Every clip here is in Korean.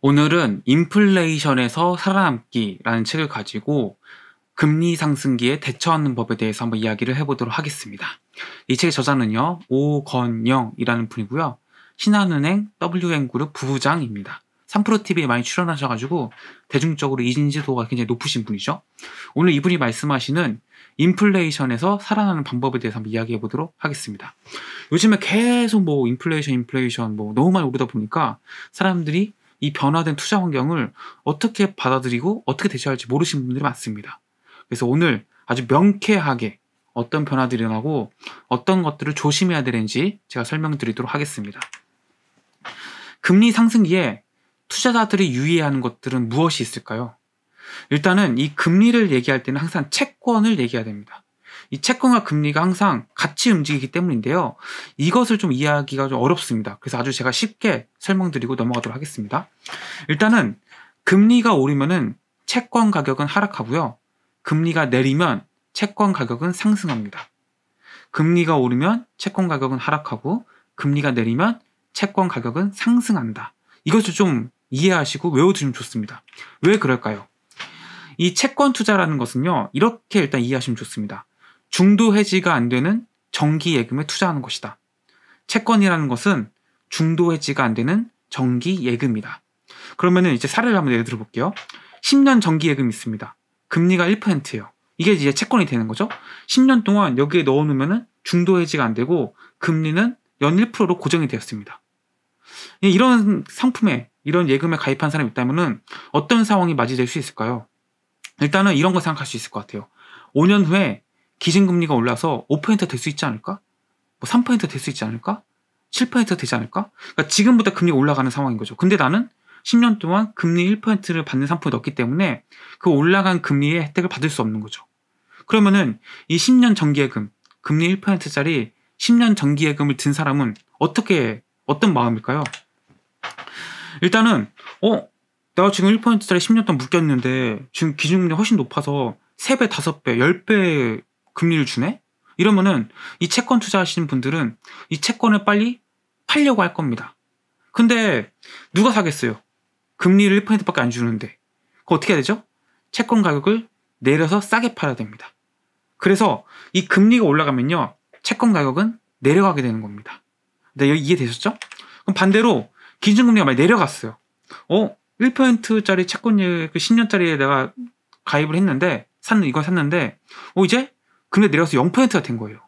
오늘은 인플레이션에서 살아남기라는 책을 가지고 금리 상승기에 대처하는 법에 대해서 한번 이야기를 해보도록 하겠습니다. 이 책의 저자는요, 오건영이라는 분이고요. 신한은행 WN그룹 부부장입니다. 3프로TV에 많이 출연하셔가지고 대중적으로 이진지도가 굉장히 높으신 분이죠. 오늘 이분이 말씀하시는 인플레이션에서 살아나는 방법에 대해서 한번 이야기해 보도록 하겠습니다. 요즘에 계속 뭐 인플레이션, 인플레이션 뭐 너무 많이 오르다 보니까 사람들이 이 변화된 투자 환경을 어떻게 받아들이고 어떻게 대처할지 모르시는 분들이 많습니다. 그래서 오늘 아주 명쾌하게 어떤 변화들이 일어나고 어떤 것들을 조심해야 되는지 제가 설명드리도록 하겠습니다. 금리 상승기에 투자자들이 유의하는 것들은 무엇이 있을까요? 일단은 이 금리를 얘기할 때는 항상 채권을 얘기해야 됩니다. 이 채권과 금리가 항상 같이 움직이기 때문인데요. 이것을 좀 이해하기가 좀 어렵습니다. 그래서 아주 제가 쉽게 설명드리고 넘어가도록 하겠습니다. 일단은 금리가 오르면은 채권 가격은 하락하고요. 금리가 내리면 채권 가격은 상승합니다. 금리가 오르면 채권 가격은 하락하고 금리가 내리면 채권 가격은 상승한다. 이것을 좀 이해하시고 외워두시면 좋습니다. 왜 그럴까요? 이 채권 투자라는 것은요, 이렇게 일단 이해하시면 좋습니다. 중도 해지가 안 되는 정기 예금에 투자하는 것이다. 채권이라는 것은 중도 해지가 안 되는 정기 예금이다. 그러면은 이제 사례를 한번 예를 들어 볼게요. 10년 정기 예금 이 있습니다. 금리가 1%예요. 이게 이제 채권이 되는 거죠. 10년 동안 여기에 넣어 놓으면은 중도 해지가 안 되고 금리는 연 1%로 고정이 되었습니다. 예, 이런 상품에 이런 예금에 가입한 사람이 있다면은 어떤 상황이 맞이될 수 있을까요? 일단은 이런 거 생각할 수 있을 것 같아요. 5년 후에 기준금리가 올라서 5%될 수 있지 않을까? 뭐 3%될 수 있지 않을까? 7% 되지 않을까? 그러니까 지금보다 금리가 올라가는 상황인 거죠. 근데 나는 10년 동안 금리 1%를 받는 상품이 넣기 때문에 그 올라간 금리의 혜택을 받을 수 없는 거죠. 그러면은 이 10년 정기예금, 금리 1%짜리 10년 정기예금을 든 사람은 어떻게, 어떤 마음일까요? 일단은, 어, 내가 지금 1%짜리 10년 동안 묶였는데 지금 기준금리 훨씬 높아서 3배, 5배, 10배 금리를 주네? 이러면은 이 채권 투자하시는 분들은 이 채권을 빨리 팔려고 할 겁니다. 근데 누가 사겠어요? 금리를 1%밖에 안 주는데. 그거 어떻게 해야 되죠? 채권 가격을 내려서 싸게 팔아야 됩니다. 그래서 이 금리가 올라가면요. 채권 가격은 내려가게 되는 겁니다. 네, 이해되셨죠? 그럼 반대로 기준금리가 많이 내려갔어요. 어? 1%짜리 채권 10년짜리에다가 예, 그 가입을 했는데 샀는 이걸 샀는데 어 이제 근데 내려서 0%가 된 거예요.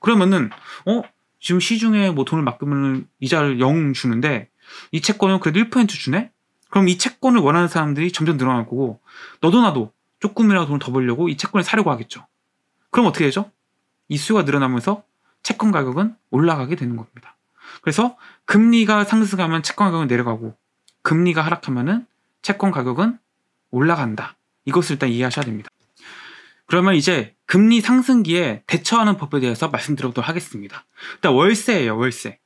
그러면은 어 지금 시중에 뭐 돈을 맡기면 이자를 0 주는데 이 채권은 그래도 1% 주네? 그럼 이 채권을 원하는 사람들이 점점 늘어날 거고 너도 나도 조금이라도 돈을 더 벌려고 이 채권을 사려고 하겠죠. 그럼 어떻게 되죠? 이 수요가 늘어나면서 채권 가격은 올라가게 되는 겁니다. 그래서 금리가 상승하면 채권 가격은 내려가고 금리가 하락하면은 채권 가격은 올라간다. 이것을 일단 이해하셔야 됩니다. 그러면 이제 금리 상승기에 대처하는 법에 대해서 말씀드리도록 하겠습니다. 일단 월세예요, 월세.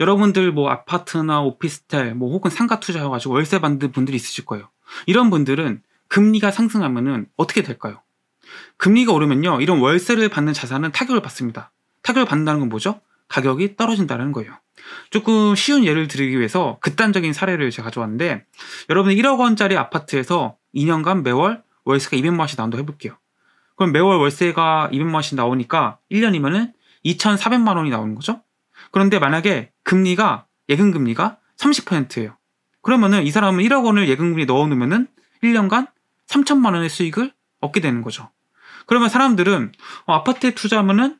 여러분들 뭐 아파트나 오피스텔 뭐 혹은 상가 투자해가지고 월세 받는 분들이 있으실 거예요. 이런 분들은 금리가 상승하면은 어떻게 될까요? 금리가 오르면요, 이런 월세를 받는 자산은 타격을 받습니다. 타격을 받는다는 건 뭐죠? 가격이 떨어진다는 거예요. 조금 쉬운 예를 들기 위해서 극단적인 사례를 제가 가져왔는데 여러분 1억 원짜리 아파트에서 2년간 매월 월세가 200만 원씩 나온다고 해볼게요. 그럼 매월 월세가 200만 원씩 나오니까 1년이면은 2,400만 원이 나오는 거죠. 그런데 만약에 금리가 예금 금리가 30%예요. 그러면은 이 사람은 1억 원을 예금 금리 넣어 놓으면은 1년간 3천만 원의 수익을 얻게 되는 거죠. 그러면 사람들은 어, 아파트에 투자하면은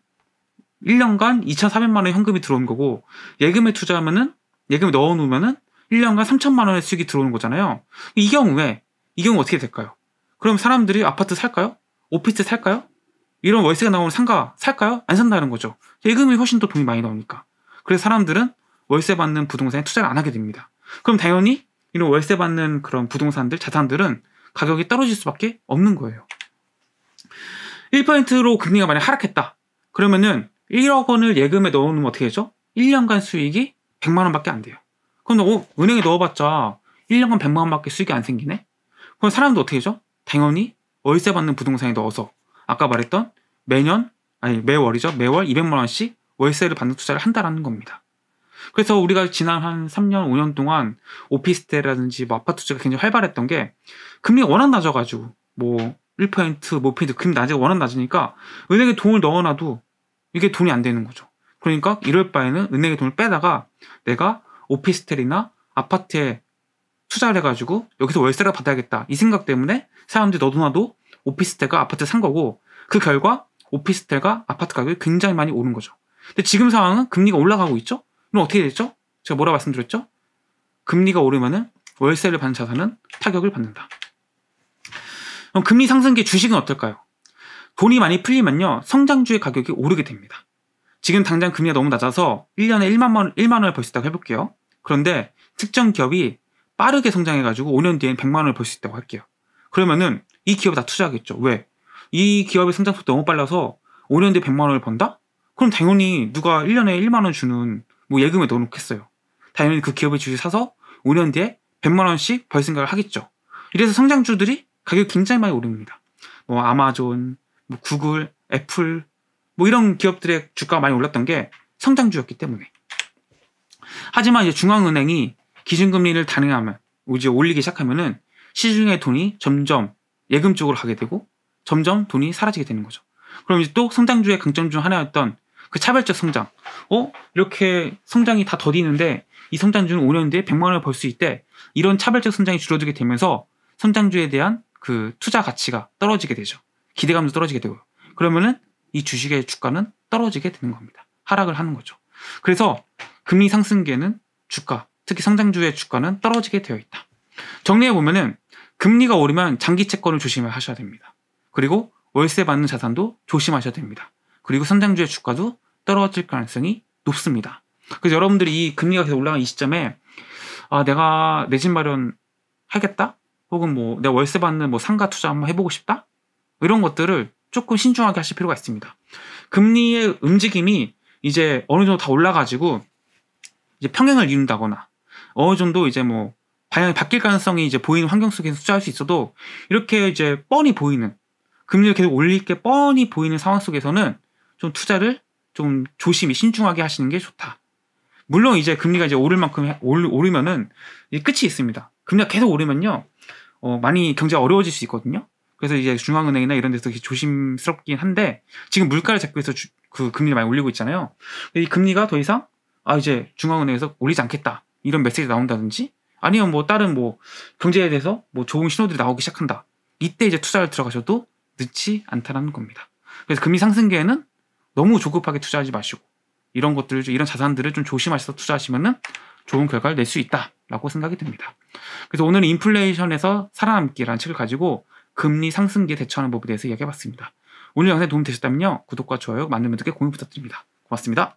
1년간 2,400만 원의 현금이 들어온 거고 예금에 투자하면은 예금에 넣어 놓으면은 1년간 3천만 원의 수익이 들어오는 거잖아요. 이 경우에 이 경우 어떻게 될까요? 그럼 사람들이 아파트 살까요? 오피스 살까요? 이런 월세가 나오는 상가 살까요? 안 산다는 거죠. 예금이 훨씬 더 돈이 많이 나오니까. 그래서 사람들은 월세 받는 부동산에 투자를 안 하게 됩니다. 그럼 당연히 이런 월세 받는 그런 부동산들, 자산들은 가격이 떨어질 수밖에 없는 거예요. 1%로 금리가 만약 하락했다. 그러면은 1억 원을 예금에 넣어놓으면 어떻게 되죠? 1년간 수익이 100만 원밖에 안 돼요. 그럼 어, 은행에 넣어봤자 1년간 100만 원밖에 수익이 안 생기네? 그럼 사람도 어떻게 되죠? 당연히 월세 받는 부동산에 넣어서 아까 말했던 매년 아니 매월이죠 매월 200만 원씩 월세를 받는 투자를 한다라는 겁니다. 그래서 우리가 지난 한 3년 5년 동안 오피스텔이라든지 뭐 아파트 투자가 굉장히 활발했던 게 금리 워낙 낮아가지고 뭐 1%, 뭐 포인트 금리 낮아 워낙 낮으니까 은행에 돈을 넣어놔도 이게 돈이 안 되는 거죠. 그러니까 이럴 바에는 은행에 돈을 빼다가 내가 오피스텔이나 아파트에 투자를 해가지고 여기서 월세를 받아야겠다 이 생각 때문에 사람들이 너도 나도 오피스텔과 아파트 산 거고 그 결과 오피스텔과 아파트 가격이 굉장히 많이 오른 거죠. 근데 지금 상황은 금리가 올라가고 있죠. 그럼 어떻게 됐죠? 제가 뭐라 말씀드렸죠? 금리가 오르면은 월세를 받는 자산은 타격을 받는다. 그럼 금리 상승기 주식은 어떨까요? 돈이 많이 풀리면요 성장주의 가격이 오르게 됩니다. 지금 당장 금리가 너무 낮아서 1년에 1만 원, 1만 벌수 있다고 해볼게요. 그런데 특정 기업이 빠르게 성장해가지고 5년 뒤엔 100만 원을 벌 수 있다고 할게요. 그러면은 이 기업에 다 투자하겠죠. 왜? 이 기업의 성장 속도 너무 빨라서 5년 뒤에 100만 원을 번다? 그럼 당연히 누가 1년에 1만 원 주는 뭐 예금에 넣어놓겠어요. 당연히 그 기업의 주식 사서 5년 뒤에 100만 원씩 벌 생각을 하겠죠. 이래서 성장주들이 가격이 굉장히 많이 오릅니다. 뭐 아마존, 뭐 구글, 애플 뭐 이런 기업들의 주가가 많이 올랐던 게 성장주였기 때문에. 하지만 이제 중앙은행이 기준금리를 단행하면 이제 올리기 시작하면은 시중에 돈이 점점 예금 쪽으로 가게 되고 점점 돈이 사라지게 되는 거죠. 그럼 이제 또 성장주의 강점 중 하나였던 그 차별적 성장. 어? 이렇게 성장이 다 더디는데 이 성장주는 5년 뒤에 100만 원을 벌 수 있대. 이런 차별적 성장이 줄어들게 되면서 성장주에 대한 그 투자 가치가 떨어지게 되죠. 기대감도 떨어지게 되고요. 그러면은 이 주식의 주가는 떨어지게 되는 겁니다. 하락을 하는 거죠. 그래서 금리 상승기에는 주가 특히 상장주의 주가는 떨어지게 되어 있다. 정리해 보면은 금리가 오르면 장기 채권을 조심을 하셔야 됩니다. 그리고 월세 받는 자산도 조심하셔야 됩니다. 그리고 상장주의 주가도 떨어질 가능성이 높습니다. 그래서 여러분들이 이 금리가 계속 올라간 이 시점에 아 내가 내 집 마련 하겠다 혹은 뭐내 월세 받는 뭐 상가 투자 한번 해보고 싶다 이런 것들을 조금 신중하게 하실 필요가 있습니다. 금리의 움직임이 이제 어느 정도 다 올라가지고 이제 평행을 이룬다거나 어느 정도 이제 뭐 방향이 바뀔 가능성이 이제 보이는 환경 속에서 투자할 수 있어도 이렇게 이제 뻔히 보이는 금리를 계속 올릴 게 뻔히 보이는 상황 속에서는 좀 투자를 좀 조심히 신중하게 하시는 게 좋다. 물론 이제 금리가 이제 오를 만큼 오르면은 끝이 있습니다. 금리가 계속 오르면요. 어, 많이 경제가 어려워질 수 있거든요. 그래서 이제 중앙은행이나 이런 데서 조심스럽긴 한데 지금 물가를 잡기 위해서 주, 그 금리를 많이 올리고 있잖아요. 이 금리가 더 이상 아 이제 중앙은행에서 올리지 않겠다. 이런 메시지 나온다든지 아니면 뭐 다른 뭐 경제에 대해서 뭐 좋은 신호들이 나오기 시작한다. 이때 이제 투자를 들어가셔도 늦지 않다라는 겁니다. 그래서 금리 상승기에는 너무 조급하게 투자하지 마시고 이런 것들을 이런 자산들을 좀 조심하셔서 투자하시면은 좋은 결과를 낼 수 있다라고 생각이 됩니다 그래서 오늘은 인플레이션에서 살아남기라는 책을 가지고 금리 상승기에 대처하는 법에 대해서 이야기해봤습니다. 오늘 영상에 도움되셨다면요 구독과 좋아요 많은 분들께 공유 부탁드립니다. 고맙습니다.